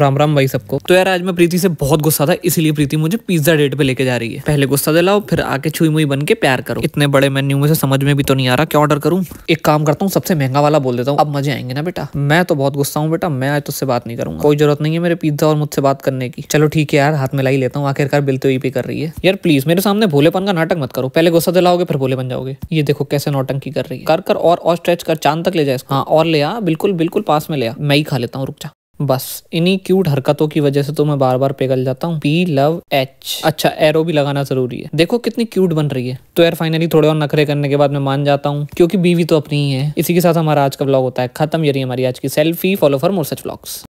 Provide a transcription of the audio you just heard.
राम राम भाई सबको तो यार आज मैं प्रीति से बहुत गुस्सा था इसलिए प्रीति मुझे पिज्जा डेट पे लेके जा रही है पहले गुस्सा दिलाओ फिर आके छुई मुई बन के प्यार करो इतने बड़े मेन्यू में से समझ में भी तो नहीं आ रहा क्या ऑर्डर करूं एक काम करता हूँ सबसे महंगा वाला बोल देता हूँ अब मजे आएंगे ना बेटा मैं तो बहुत गुस्सा हूँ बेटा मैं आज तुझसे बात नहीं करूंगा कोई जरूरत नहीं है मेरे पिज्जा और मुझसे बात करने की चलो ठीक है यार हाथ में लाई लेता हूँ आखिरकार बिल तो यही पे कर रही है यार प्लीज मेरे सामने भोलेपन का नाटक मत करो पहले गुस्सा दिलाओगे फिर भोले बन जाओगे ये देखो कैसे नौटंकी कर रही है कर कर और स्ट्रेच कर चांद तक ले जाए हाँ और ले आ बिल्कुल बिल्कुल पास में ले आ मैं ही खा लेता हूँ रुक जा बस इन्हीं क्यूट हरकतों की वजह से तो मैं बार बार पिघल जाता हूँ पी लव एच अच्छा एरो भी लगाना जरूरी है देखो कितनी क्यूट बन रही है तो यार फाइनली थोड़े और नखरे करने के बाद मैं मान जाता हूँ क्योंकि बीवी तो अपनी ही है इसी के साथ हमारा आज का ब्लॉग होता है खत्म यही हमारी आज की selfie follow for more such blogs